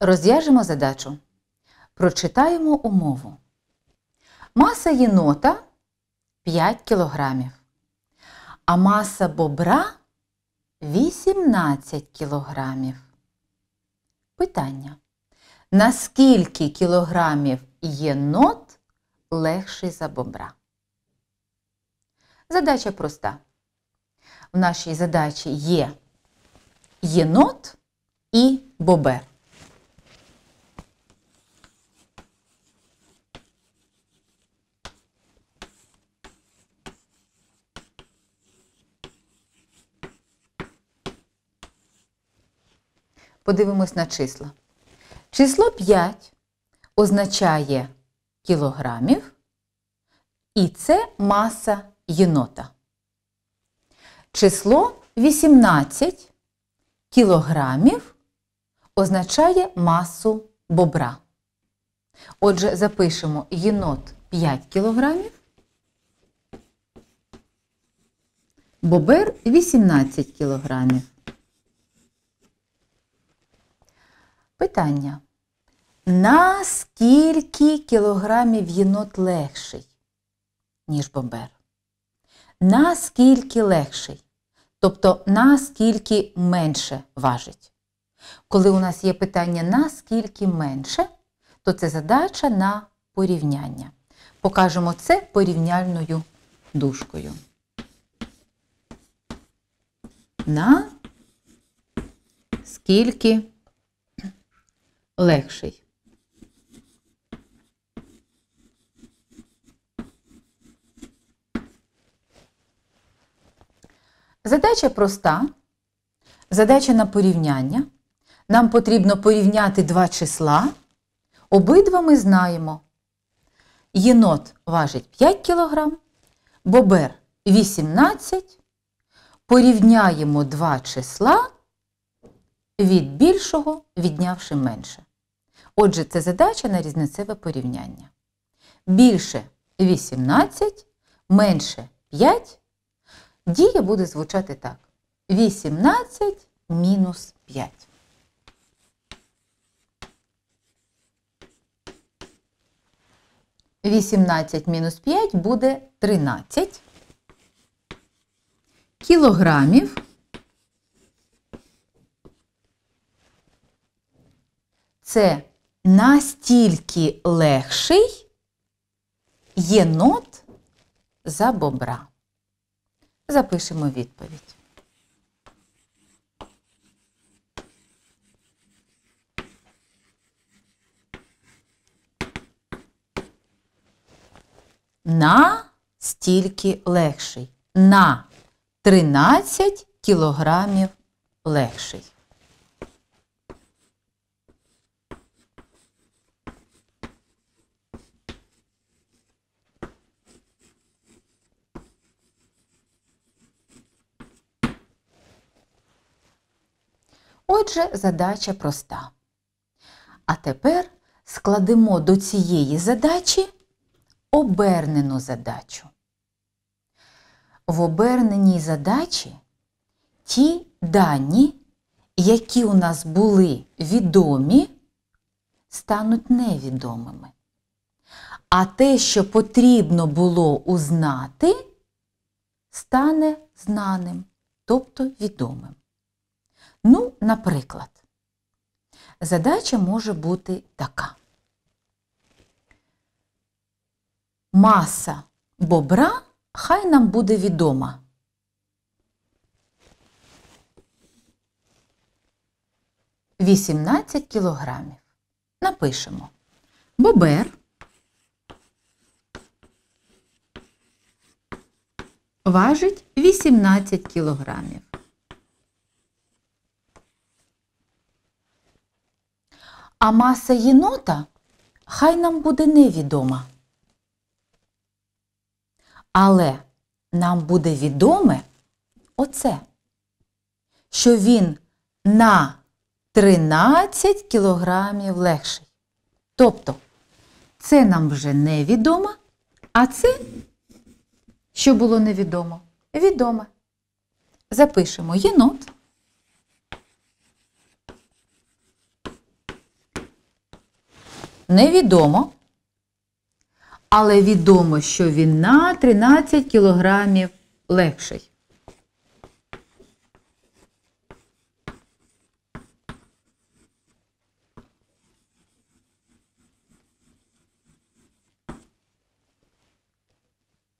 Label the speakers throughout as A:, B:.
A: Розв'яжемо задачу. Прочитаємо умову. Маса єнота 5 кілограмів. А маса бобра 18 кілограмів. Питання. Наскільки кілограмів єнот легший за бобра? Задача проста. В нашій задачі є єнот і бобер. Подивимось на числа. Число 5 означає кілограмів, і це маса єнота. Число 18 кілограмів означає масу бобра. Отже, запишемо єнот 5 кілограмів, бобер 18 кілограмів. Питання. Наскільки кілограмів єнот легший, ніж бомбер? Наскільки легший? Тобто наскільки менше важить. Коли у нас є питання наскільки менше, то це задача на порівняння. Покажемо це порівняльною дужкою. На скільки легший. Задача проста. Задача на порівняння. Нам потрібно порівняти два числа. Обидва ми знаємо. Єнот важить 5 кг, бобер 18. Порівняємо два числа від більшого, віднявши менше. Отже, це задача на різницеве порівняння. Більше 18, менше 5. Дія буде звучати так. 18 мінус 5. Вісімнадцять мінус 5 буде 13 кілограмів. Це настільки легший єнот за бобра. Запишемо відповідь. На стільки легший. На 13 кілограмів легший. Отже, задача проста. А тепер складемо до цієї задачі обернену задачу. В оберненій задачі ті дані, які у нас були відомі, стануть невідомими. А те, що потрібно було узнати, стане знаним, тобто відомим. Ну, наприклад, задача може бути така. Маса бобра хай нам буде відома. Вісімнадцять кілограмів. Напишемо бобер важить 18 кілограмів. А маса єнота хай нам буде невідома. Але нам буде відоме оце, що він на 13 кілограмів легший. Тобто, це нам вже невідомо, а це, що було невідомо, відоме. Запишемо єнот невідомо. Але відомо, що він на 13 кілограмів легший.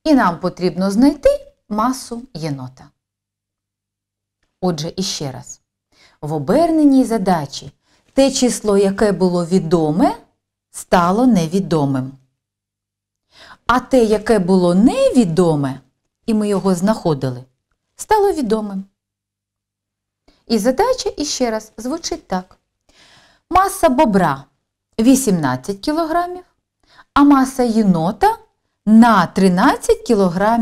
A: І нам потрібно знайти масу єнота. Отже, іще раз, в оберненій задачі те число, яке було відоме, стало невідомим. А те, яке було невідоме, і ми його знаходили, стало відомим. І задача іще раз звучить так. Маса бобра 18 кг, а маса єнота на 13 кг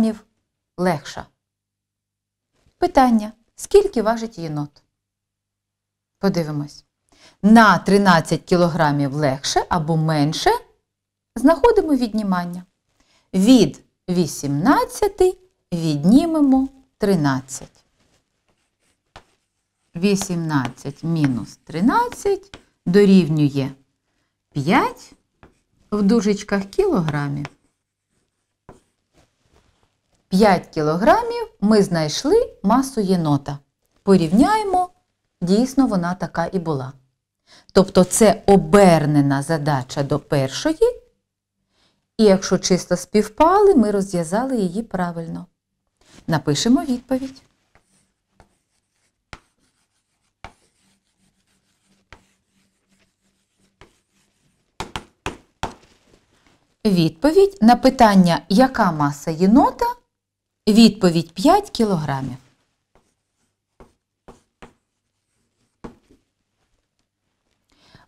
A: легша. Питання: скільки важить єнот? Подивимось на 13 кг легше або менше, знаходимо віднімання. Від 18 віднімемо 13. 18 мінус 13 дорівнює 5 в дужечках кілограмів. 5 кілограмів ми знайшли масу єнота. Порівняємо, дійсно, вона така і була. Тобто це обернена задача до першої. І якщо чисто співпали, ми розв'язали її правильно. Напишемо відповідь. Відповідь на питання, яка маса єнота? Відповідь 5 кілограмів.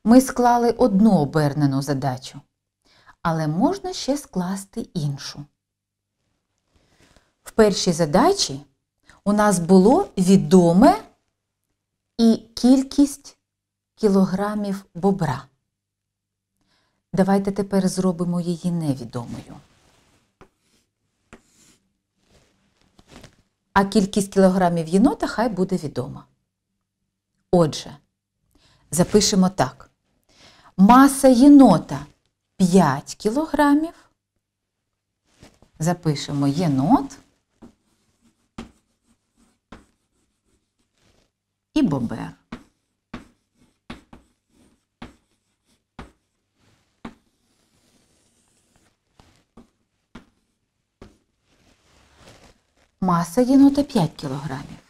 A: ми склали одну обернену задачу, але можна ще скласти іншу. В першій задачі у нас було відоме і кількість кілограмів бобра. Давайте тепер зробимо її невідомою. А кількість кілограмів єнота хай буде відома. Отже, запишемо так. Маса єнота 5 кілограмів. Запишемо єнот і бобер. Маса єнота 5 кілограмів.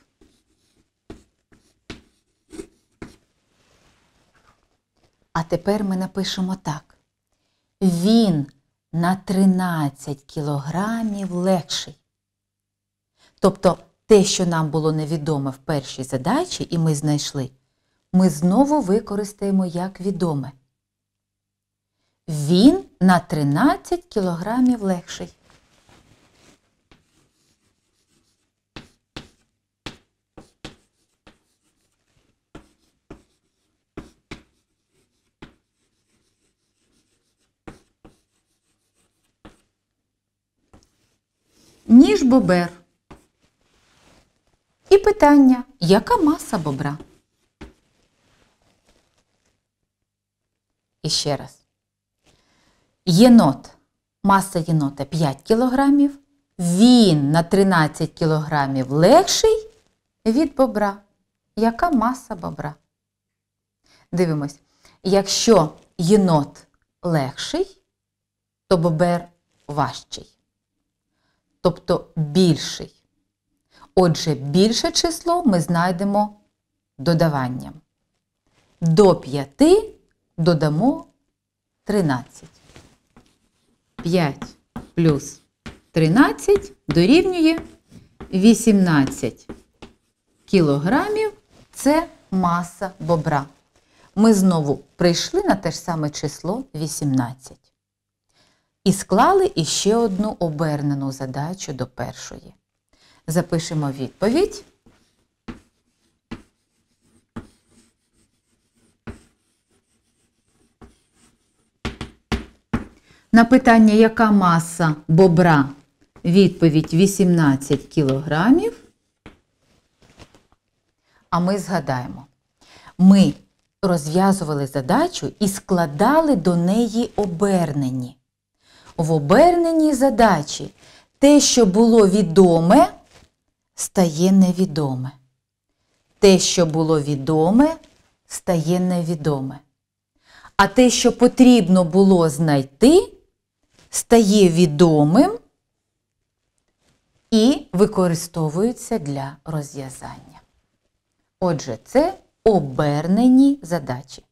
A: тепер ми напишемо так. Він на 13 кілограмів легший. Тобто те, що нам було невідоме в першій задачі, і ми знайшли, ми знову використаємо як відоме. Він на 13 кілограмів легший. ніж бобер. І питання, яка маса бобра? І ще раз. Єнот. Маса єнота 5 кг. Він на 13 кг легший від бобра. Яка маса бобра? Дивимось. Якщо єнот легший, то бобер важчий тобто більший. Отже, більше число ми знайдемо додаванням. До 5 додамо 13. 5 плюс 13 дорівнює 18 кілограмів це маса бобра. Ми знову прийшли на те ж саме число 18. І склали іще одну обернену задачу до першої. Запишемо відповідь. На питання, яка маса бобра? Відповідь 18 кілограмів. А ми згадаємо, ми розв'язували задачу і складали до неї обернені. В оберненій задачі те, що було відоме, стає невідоме. Те, що було відоме, стає невідоме. А те, що потрібно було знайти, стає відомим і використовується для розв'язання. Отже, це обернені задачі.